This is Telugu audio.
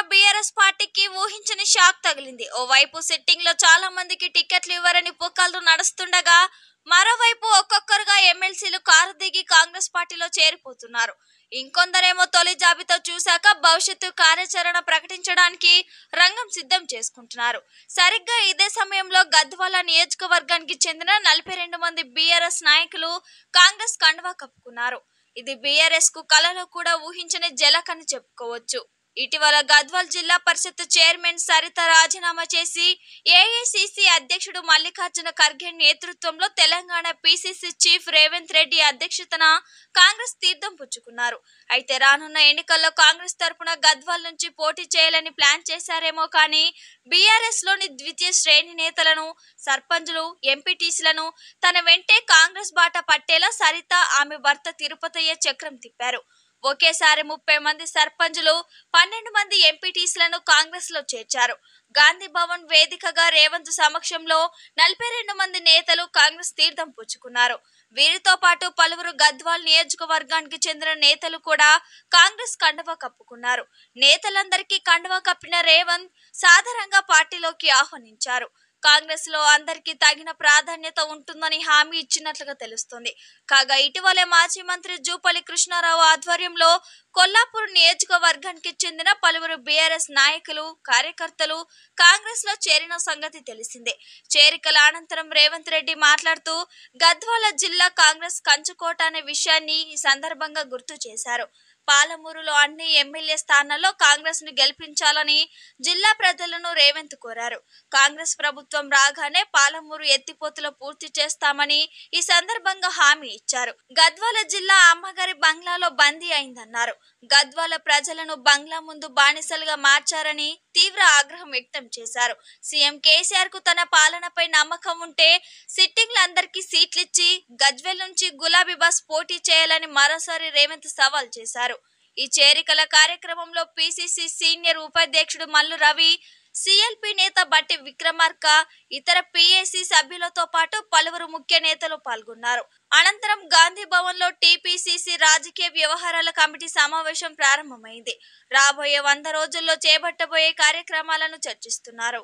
ద్వారా బీఆర్ఎస్ పార్టీకి ఊహించని షాక్ తగిలింది ఓవైపు సిట్టింగ్ లో చాలా మందికి టికెట్లు ఇవ్వరని పుకాలు నడుస్తుండగా మరోవైపు ఒక్కొక్కరుగా ఎమ్మెల్సీలు కారు దిగి కాంగ్రెస్ పార్టీలో చేరిపోతున్నారు ఇంకొందరేమో తొలి జాబితా చూశాక భవిష్యత్తు కార్యాచరణ ప్రకటించడానికి రంగం సిద్ధం చేసుకుంటున్నారు సరిగ్గా ఇదే సమయంలో గద్వాల నియోజకవర్గానికి చెందిన నలభై రెండు మంది బీఆర్ఎస్ నాయకులు కాంగ్రెస్ కండువా కప్పుకున్నారు ఇది బీఆర్ఎస్ కు కలలో కూడా ఊహించని జలకని చెప్పుకోవచ్చు ఇటీవల గద్వాల్ జిల్లా పరిషత్ చైర్మన్ సరిత రాజీనామా చేసి ఏఐసిసి అధ్యక్షుడు మల్లికార్జున ఖర్గే నేతృత్వంలో తెలంగాణ పిసిసి చీఫ్ రేవంత్ రెడ్డి అధ్యక్షతన కాంగ్రెస్ తీర్థం పుచ్చుకున్నారు అయితే రానున్న ఎన్నికల్లో కాంగ్రెస్ తరపున గద్వాల్ నుంచి పోటీ చేయాలని ప్లాన్ చేశారేమో కానీ బీఆర్ఎస్ లోని ద్వితీయ శ్రేణి నేతలను సర్పంచ్లు ఎంపీటీసీలను తన వెంటే కాంగ్రెస్ బాట పట్టేలా సరిత ఆమె భర్త తిరుపతయ్య చక్రం తిప్పారు ఒకేసారి ముప్పై మంది సర్పంచులు పన్నెండు మంది ఎంపీటీసీలను కాంగ్రెస్ లో చేర్చారు గాంధీ భవన్ వేదికగా రేవంత్ సమక్షంలో నలభై రెండు మంది నేతలు కాంగ్రెస్ తీర్థం పుచ్చుకున్నారు వీరితో పాటు పలువురు గద్వాల్ నియోజకవర్గానికి చెందిన నేతలు కూడా కాంగ్రెస్ కండవ కప్పుకున్నారు నేతలందరికీ కండవ కప్పిన రేవంత్ సాధారణంగా పార్టీలోకి ఆహ్వానించారు కాంగ్రెస్ లో అందరికీ తగిన ప్రాధాన్యత ఉంటుందని హామీ ఇచ్చినట్లుగా తెలుస్తుంది కాగా ఇటీవలే మాజీ మంత్రి జూపల్లి కృష్ణారావు ఆధ్వర్యంలో కొల్లాపూర్ నియోజకవర్గానికి చెందిన పలువురు బీఆర్ఎస్ నాయకులు కార్యకర్తలు కాంగ్రెస్ లో చేరిన సంగతి తెలిసిందే చేరికల అనంతరం రేవంత్ రెడ్డి మాట్లాడుతూ గద్వాల జిల్లా కాంగ్రెస్ కంచుకోట అనే విషయాన్ని ఈ సందర్భంగా గుర్తు చేశారు పాలమూరులో అన్ని ఎమ్మెల్యే స్థానాల్లో కాంగ్రెస్ ను గెలిపించాలని జిల్లా ప్రజలను రేవంత్ కోరారు కాంగ్రెస్ ప్రభుత్వం రాగానే పాలమూరు ఎత్తిపోతులు పూర్తి చేస్తామని ఈ సందర్భంగా హామీ ఇచ్చారు గద్వాల జిల్లా అమ్మగారి బంగ్లాలో బందీ అయిందన్నారు గద్వాల ప్రజలను బంగ్లా ముందు బానిసలుగా మార్చారని తీవ్ర ఆగ్రహం వ్యక్తం చేశారు సీఎం కేసీఆర్ కు తన పాలనపై నమ్మకం ఉంటే సిట్టింగ్లందరికీ సీట్లిచ్చి గజ్వెల్ నుంచి గులాబీ బాస్ పోటీ చేయాలని మరోసారి రేవంత్ సవాల్ చేశారు ఈ చేరికల కార్యక్రమంలో పిసిసి సీనియర్ ఉపాధ్యక్షుడు మల్లు రవి సిఎల్పి నేత బట్టి విక్రమార్క ఇతర పిఎసి సభ్యులతో పాటు పలువురు ముఖ్య నేతలు పాల్గొన్నారు అనంతరం గాంధీ భవన్ లో టీపీసీసీ రాజకీయ వ్యవహారాల కమిటీ సమావేశం ప్రారంభమైంది రాబోయే వంద రోజుల్లో చేపట్టబోయే కార్యక్రమాలను చర్చిస్తున్నారు